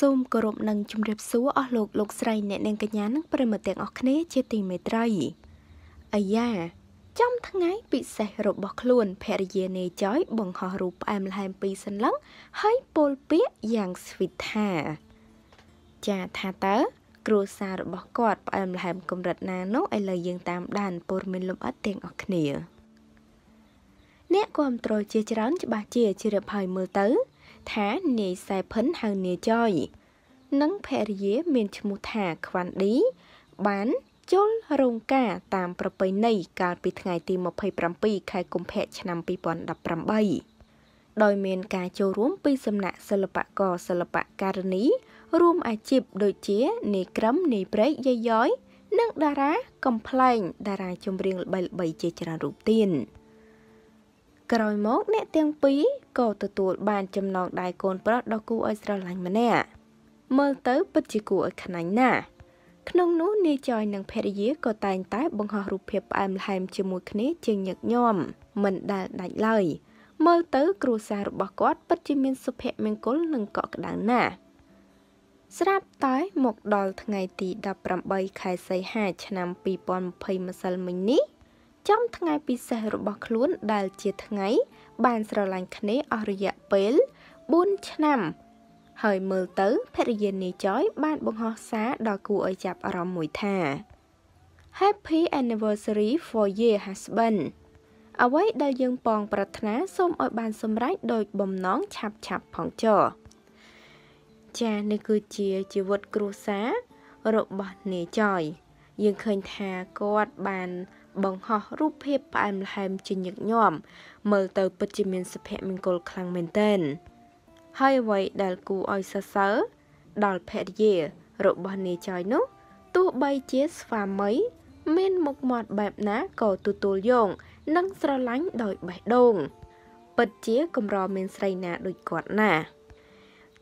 សូមគោរពនិងជម្រាបសួរអស់លោកលោកស្រីអ្នកនាងកញ្ញានិងប្រិមត្តទាំងអស់គ្នាជាទីមេត្រីអាយ៉ាចំថ្ងៃពិសេសរបស់ខ្លួនភរិយានេចយបង្ហោះរូបផ្អែមល្ហែមពីសន្លឹងហើយពោលពាក្យយ៉ាងស្វីតថា ចាថាតើគ្រួសាររបស់គាត់ផ្អែមល្ហែមកម្រិតណានោះឥឡូវយើងតាមដានព័ត៌មានលម្អិតទាំងអស់គ្នាអ្នកគ្រប់គ្រងជាច្រើនច្បាស់ជាជ្រាបហើយមើលទៅថានាយសែផិនហៅនាយចយនិងភរិយាមានឈ្មោះថាខ្វាន់ឌីបានចូលរោងការតាមប្រពៃណីកាលពីថ្ងៃទី27ខែកុម្ភៈឆ្នាំ2018ដោយមានការចូលរួមពីសំណាក់សិល្បករសិល្បករនីរួមអាជីពដូចជានាយក្រមនាយព្រែកយាយយ៉យនិងតារាកំ pl ែងតារាចម្រៀងល្បីៗជាច្រើនរូបទៀតក្រោយមកអ្នកទាំងពីរក៏ទទួលបានចំណងដៃកូន ប្រុសដ៏គួរឲ្យស្រឡាញ់ម្នាក់មើលទៅពិតជាគួរឲ្យខ្នាញ់ណាស់ក្នុងនោះនាយចយនិងភរិយាក៏តែងតែ បង្ហោះរូបភាពផ្អែមល្ហែមជាមួយគ្នាជាញឹកញាប់មិនដែលដាច់ឡើយមើលទៅ គ្រួសាររបស់គាត់ពិតជាមានសុភមង្គលនិងកក់ក្ដៅណាស់ស្រាប់តែមកដល់ថ្ងៃទី18ខែសីហាឆ្នាំ2020ម្សិលមិញនេះចំថ្ងៃពិសេសរបស់ខ្លួនដែលជាថ្ងៃបានស្រឡាញ់គ្នាអស់រយៈពេល4ឆ្នាំ ហើយមើលទៅភរិយានីចយបានបង្ហោះសារដល់គូឲ្យចាប់អារម្មណ៍មួយថា Happy anniversary for your husband អ្វីដែលយើងប៉ងប្រាថ្នាសូមឲ្យបានសម្រេចដោយបំណងឆាប់ឆាប់ផងចុះចានេះគឺជាជីវិតគ្រួសាររបស់នាយចយយើងឃើញថាគាត់បានបង្ហោះរូបភាពផ្អែមល្ហែមជាញឹកញាប់មើលទៅពិតជាមានសុភមង្គលខ្លាំងមែនទែនហើយអ្វីដែលគួរឲ្យសរសើរដល់ភរិយា របស់នាយចយនោះទោះបីជាស្វាមី មានមុខមាត់បែបណាក៏ទទួលយកនិងស្រឡាញ់ដោយបេះដូងពិតជាកម្រមានស្រីណាដូចគាត់ណា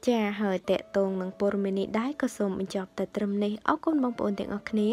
ចាហើយតកតងនឹងព័ត៌មាននេះដែរក៏សូមបញ្ចប់តែត្រឹមនេះអរគុណបងប្អូនទាំងអស់គ្នា